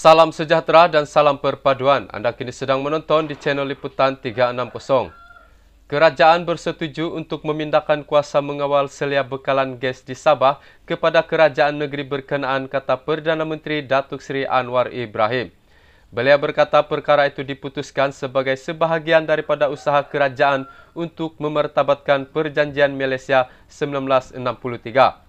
Salam sejahtera dan salam perpaduan. Anda kini sedang menonton di channel Liputan 360. Kerajaan bersetuju untuk memindahkan kuasa mengawal selia bekalan gas di Sabah kepada Kerajaan Negeri Berkenaan kata Perdana Menteri Datuk Seri Anwar Ibrahim. Beliau berkata perkara itu diputuskan sebagai sebahagian daripada usaha kerajaan untuk memertabatkan Perjanjian Malaysia 1963.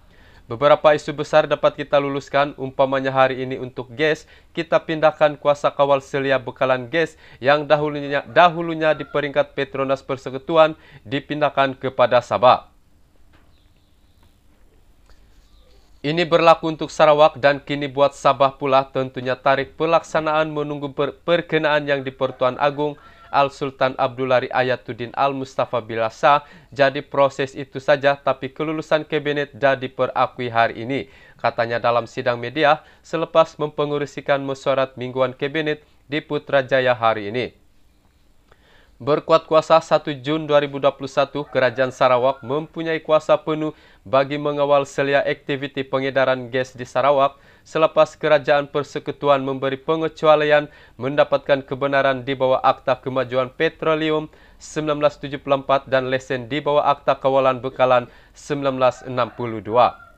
Beberapa isu besar dapat kita luluskan, umpamanya hari ini untuk gas, kita pindahkan kuasa kawal selia bekalan gas yang dahulunya, dahulunya di peringkat Petronas Persekutuan dipindahkan kepada Sabah. Ini berlaku untuk Sarawak dan kini buat Sabah pula tentunya tarik pelaksanaan menunggu perkenaan yang di Pertuan Agung Al Sultan Abdulari Ayatuddin Al Mustafa Bilasa. Jadi proses itu saja, tapi kelulusan kabinet dah diperakui hari ini. Katanya dalam sidang media, selepas mempengurusikan mesyuarat mingguan kabinet di Putrajaya hari ini. Berkuat kuasa 1 Jun 2021, Kerajaan Sarawak mempunyai kuasa penuh bagi mengawal selia aktiviti pengedaran gas di Sarawak selepas Kerajaan Persekutuan memberi pengecualian mendapatkan kebenaran di bawah Akta Kemajuan Petroleum 1974 dan lesen di bawah Akta Kawalan Bekalan 1962.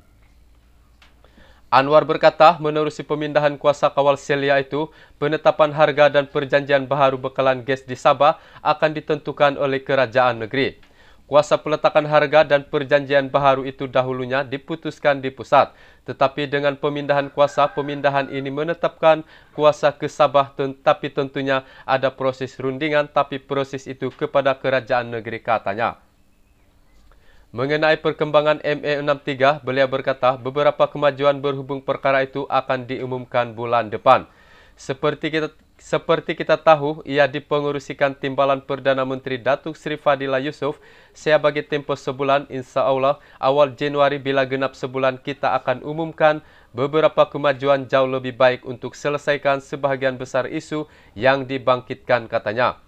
Anwar berkata menerusi pemindahan kuasa kawal selia itu, penetapan harga dan perjanjian baharu bekalan gas di Sabah akan ditentukan oleh kerajaan negeri. Kuasa peletakan harga dan perjanjian baharu itu dahulunya diputuskan di pusat. Tetapi dengan pemindahan kuasa, pemindahan ini menetapkan kuasa ke Sabah tetapi tentunya ada proses rundingan tapi proses itu kepada kerajaan negeri katanya. Mengenai perkembangan ME63, beliau berkata beberapa kemajuan berhubung perkara itu akan diumumkan bulan depan. Seperti kita seperti kita tahu, ia dipengurusikan timbalan Perdana Menteri Datuk Seri Fadila Yusof. Saya bagi tempoh sebulan, insya Allah, awal Januari bila genap sebulan kita akan umumkan beberapa kemajuan jauh lebih baik untuk selesaikan sebahagian besar isu yang dibangkitkan katanya.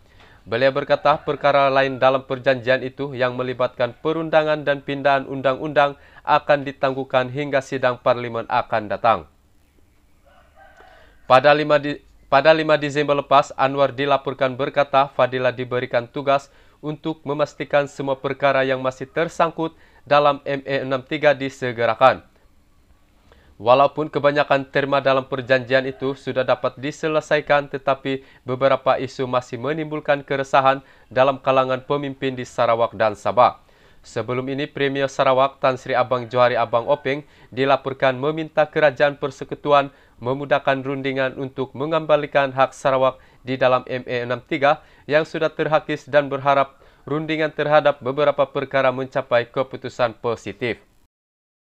Beliau berkata perkara lain dalam perjanjian itu yang melibatkan perundangan dan pindahan undang-undang akan ditangguhkan hingga sidang parlimen akan datang. Pada 5, di, pada 5 Desember lepas, Anwar dilaporkan berkata Fadila diberikan tugas untuk memastikan semua perkara yang masih tersangkut dalam ME63 disegerakan. Walaupun kebanyakan terma dalam perjanjian itu sudah dapat diselesaikan tetapi beberapa isu masih menimbulkan keresahan dalam kalangan pemimpin di Sarawak dan Sabah. Sebelum ini Premier Sarawak Tan Sri Abang Johari Abang Openg dilaporkan meminta Kerajaan Persekutuan memudahkan rundingan untuk mengembalikan hak Sarawak di dalam ME63 yang sudah terhakis dan berharap rundingan terhadap beberapa perkara mencapai keputusan positif.